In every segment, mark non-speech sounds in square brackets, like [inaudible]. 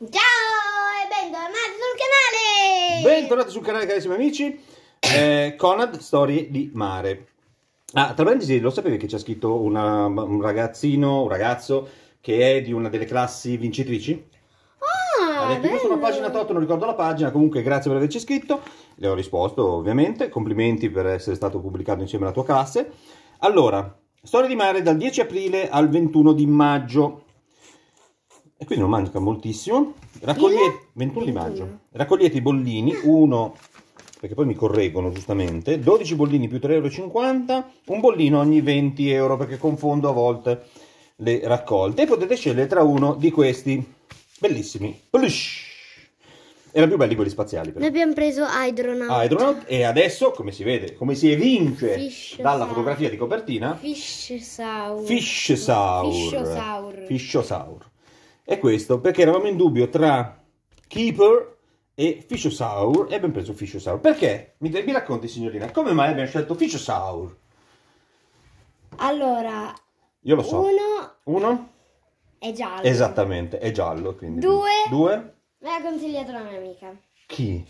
Ciao e bentornati sul canale! Bentornati sul canale carissimi amici, eh, Conad Storie di Mare. Ah, tra parentesi, lo sapevi che c'è scritto una, un ragazzino, un ragazzo, che è di una delle classi vincitrici? Ah, Io sono a pagina 8, non ricordo la pagina, comunque grazie per averci scritto, le ho risposto ovviamente, complimenti per essere stato pubblicato insieme alla tua classe. Allora, Storie di Mare dal 10 aprile al 21 di maggio e quindi non manca moltissimo. Raccogliete, 21 di maggio. Raccogliete i bollini, uno, perché poi mi correggono giustamente, 12 bollini più 3,50 euro, un bollino ogni 20 euro perché confondo a volte le raccolte. E potete scegliere tra uno di questi, bellissimi, plush. Erano più belli quelli spaziali. Però. Noi abbiamo preso Hydronaut. Hydronaut e adesso, come si vede, come si evince Fish dalla fotografia di copertina... Fischosaur. Fischosaur. Fischosaur. Fischosaur è questo, perché eravamo in dubbio tra Keeper e Fishosaur e abbiamo preso Fishosaur. Perché? Mi, mi racconti signorina, come mai abbiamo scelto Fishosaur? Allora, io lo so. Uno, uno è giallo. Esattamente, è giallo. Quindi. Due, due. Me l'ha consigliato una mia amica. Chi?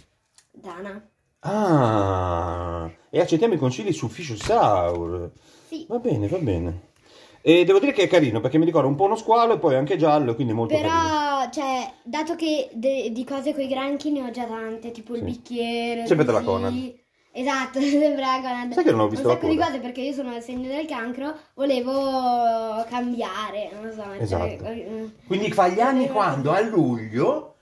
Dana. Ah, e accettiamo i consigli su Fishosaur. Sì. Va bene, va bene. E devo dire che è carino perché mi ricorda un po' uno squalo e poi anche giallo, quindi molto Però, carino. cioè, dato che de- di cose con i granchi ne ho già tante, tipo il bicchiere. Sempre della Conad. Esatto, [laughs] sembra la Conad. Sai che non ho visto un sacco di cose perché io sono al segno del cancro, volevo cambiare, non so. Cioè, esatto. Cioè... Quindi fa gli anni eh. quando? A luglio?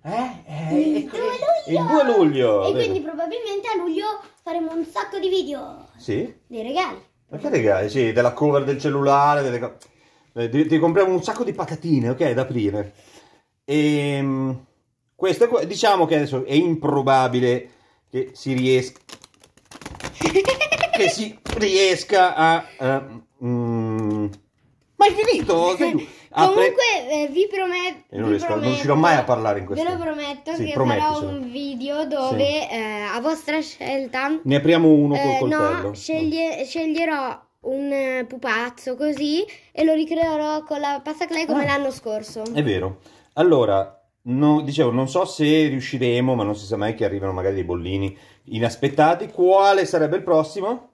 Eh? eh il, 2 luglio. il 2 luglio! E vero. quindi probabilmente a luglio faremo un sacco di video. Sì. Dei regali. Ma che regali? Sì, della cover del cellulare, delle cose... Eh, ti, ti, compriamo un sacco di patatine, ok, da aprire. E, ehm, questo qua, diciamo che adesso è improbabile che si riesca... che si riesca a... Uh, mm, ma hai finito? tu. Eh, comunque eh, vi prometto... Non, prometto, non riuscirò mai a parlare in questo Ve lo prometto sì, che prometti, farò un video dove sì. eh, a vostra scelta... Ne apriamo uno eh, col coltello. No, sceglie, no. sceglierò un pupazzo così e lo ricreerò con la pasta clay come ah, l'anno scorso. È vero. Allora, no, dicevo, non so se riusciremo, ma non si sa mai che arrivano magari dei bollini inaspettati. Quale sarebbe il prossimo?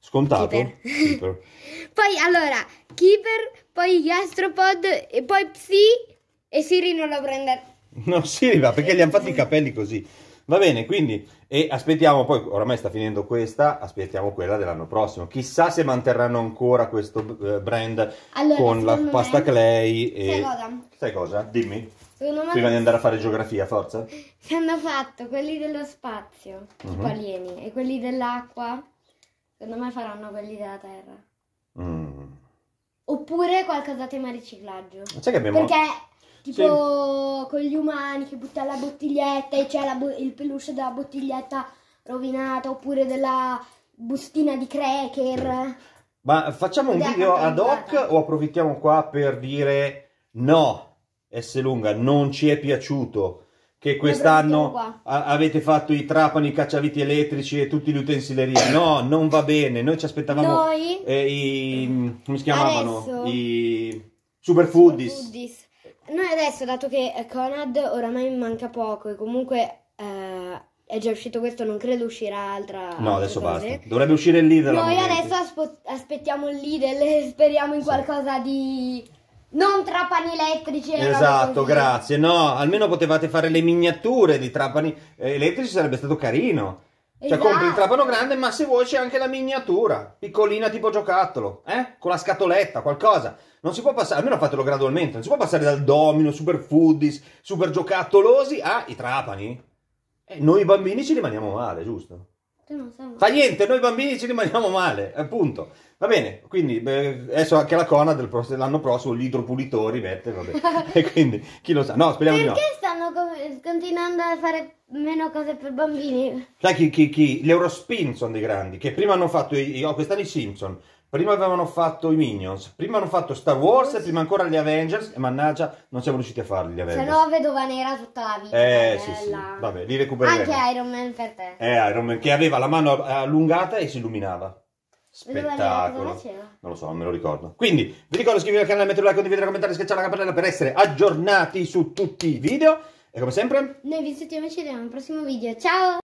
Scontato? Keeper. Keeper. [laughs] Poi allora Keeper, poi Gastropod e poi Psi e Siri non lo prende. [laughs] No, Siri va perché gli hanno fatto i capelli così. Va bene, quindi e aspettiamo poi, oramai sta finendo questa, aspettiamo quella dell'anno prossimo. Chissà se manterranno ancora questo eh, brand allora, con la pasta me... clay e... Sai cosa? Sai cosa? Dimmi. Prima che... di andare a fare geografia, forza. Che hanno fatto quelli dello spazio, uh -huh. tipo alieni, e quelli dell'acqua, secondo me faranno quelli della terra. Oppure qualcosa a tema riciclaggio. Sai che abbiamo... Perché tipo sì. con gli umani che butta la bottiglietta e c'è bo- il peluche della bottiglietta rovinata oppure della bustina di cracker. Ma facciamo un video ad hoc o approfittiamo qua per dire no, S lunga, non ci è piaciuto che quest'anno avete fatto i trapani, i cacciaviti elettrici e tutti gli utensileria. No, non va bene. Noi ci aspettavamo Noi, eh, i come si chiamavano? Adesso, I superfoodies. superfoodies. Noi adesso, dato che eh, Conad oramai manca poco e comunque eh, è già uscito questo, non credo uscirà altra. No, adesso cose. basta. Dovrebbe uscire il Lidl. Noi adesso aspettiamo il Lidl e speriamo in sì. qualcosa di non trapani elettrici. Esatto, grazie. No, almeno potevate fare le miniature di trapani eh, elettrici, sarebbe stato carino. Cioè, esatto. compri il trapano grande, ma se vuoi c'è anche la miniatura, piccolina tipo giocattolo, eh? Con la scatoletta, qualcosa. Non si può passare, almeno fatelo gradualmente, non si può passare dal domino, super foodies, super giocattolosi ai trapani. eh, noi bambini ci rimaniamo male, giusto? Fa niente, noi bambini ci rimaniamo male, appunto. Va bene, quindi beh, adesso anche la Cona del pro- dell'anno prossimo gli idropulitori mette, vabbè. [laughs] e quindi chi lo sa. No, speriamo Perché di no. Perché stanno com- continuando a fare meno cose per bambini? Sai chi, chi, chi? Gli Eurospin sono dei grandi, che prima hanno fatto i, oh, quest'anno i Simpson, prima avevano fatto i Minions, prima hanno fatto Star Wars e prima ancora gli Avengers e mannaggia non siamo riusciti a farli gli Avengers. Se no vedova nera tutta la vita. Eh sì, sì, vabbè, li recupereremo. Anche Iron Man per te. Eh, Iron Man che aveva la mano allungata e si illuminava. Spettacolo. Non lo so, non me lo ricordo. Quindi, vi ricordo di iscrivervi al canale, mettere un like, condividere, commentare, schiacciare la campanella per essere aggiornati su tutti i video. E come sempre, noi vi sentiamo e ci vediamo al prossimo video. Ciao!